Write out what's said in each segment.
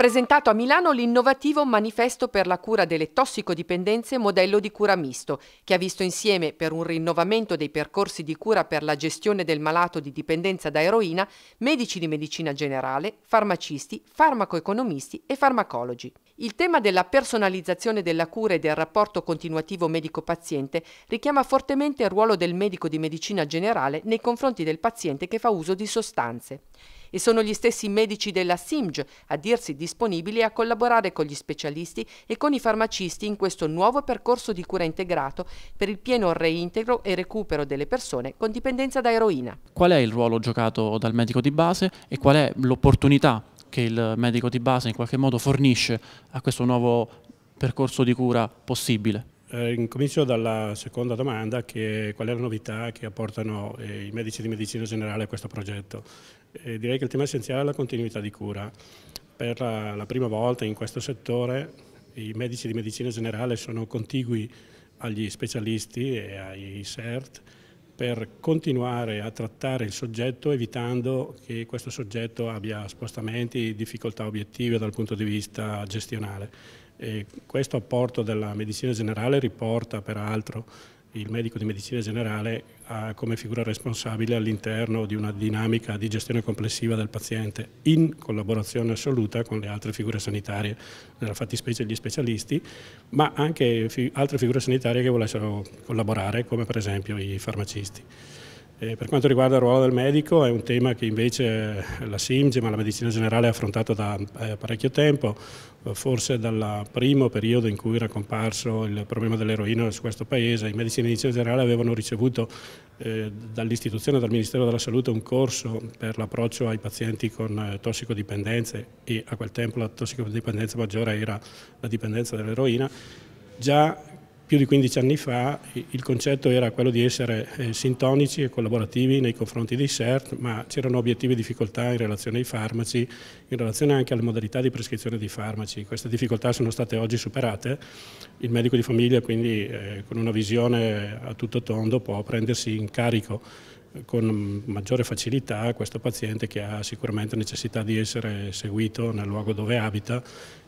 presentato a Milano l'innovativo manifesto per la cura delle tossicodipendenze modello di cura misto, che ha visto insieme per un rinnovamento dei percorsi di cura per la gestione del malato di dipendenza da eroina medici di medicina generale, farmacisti, farmacoeconomisti e farmacologi. Il tema della personalizzazione della cura e del rapporto continuativo medico-paziente richiama fortemente il ruolo del medico di medicina generale nei confronti del paziente che fa uso di sostanze e sono gli stessi medici della SIMG a dirsi disponibili a collaborare con gli specialisti e con i farmacisti in questo nuovo percorso di cura integrato per il pieno reintegro e recupero delle persone con dipendenza da eroina. Qual è il ruolo giocato dal medico di base e qual è l'opportunità che il medico di base in qualche modo fornisce a questo nuovo percorso di cura possibile? Eh, incomincio dalla seconda domanda, che è qual è la novità che apportano eh, i medici di medicina generale a questo progetto. Eh, direi che il tema essenziale è la continuità di cura. Per la, la prima volta in questo settore i medici di medicina generale sono contigui agli specialisti e ai CERT, per continuare a trattare il soggetto evitando che questo soggetto abbia spostamenti, difficoltà obiettive dal punto di vista gestionale. E questo apporto della medicina generale riporta peraltro il medico di medicina generale ha come figura responsabile all'interno di una dinamica di gestione complessiva del paziente in collaborazione assoluta con le altre figure sanitarie, nella fattispecie gli specialisti, ma anche altre figure sanitarie che volessero collaborare come per esempio i farmacisti. Eh, per quanto riguarda il ruolo del medico è un tema che invece eh, la SIMGE, ma la medicina generale ha affrontato da eh, parecchio tempo, eh, forse dal primo periodo in cui era comparso il problema dell'eroina su questo paese, i medici di medicina generale avevano ricevuto eh, dall'istituzione, dal Ministero della Salute, un corso per l'approccio ai pazienti con eh, tossicodipendenze e a quel tempo la tossicodipendenza maggiore era la dipendenza dell'eroina, già più di 15 anni fa il concetto era quello di essere eh, sintonici e collaborativi nei confronti dei CERT, ma c'erano obiettivi e difficoltà in relazione ai farmaci, in relazione anche alle modalità di prescrizione dei farmaci. Queste difficoltà sono state oggi superate. Il medico di famiglia quindi eh, con una visione a tutto tondo può prendersi in carico eh, con maggiore facilità questo paziente che ha sicuramente necessità di essere seguito nel luogo dove abita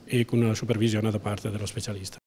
e con una supervisione da parte dello specialista.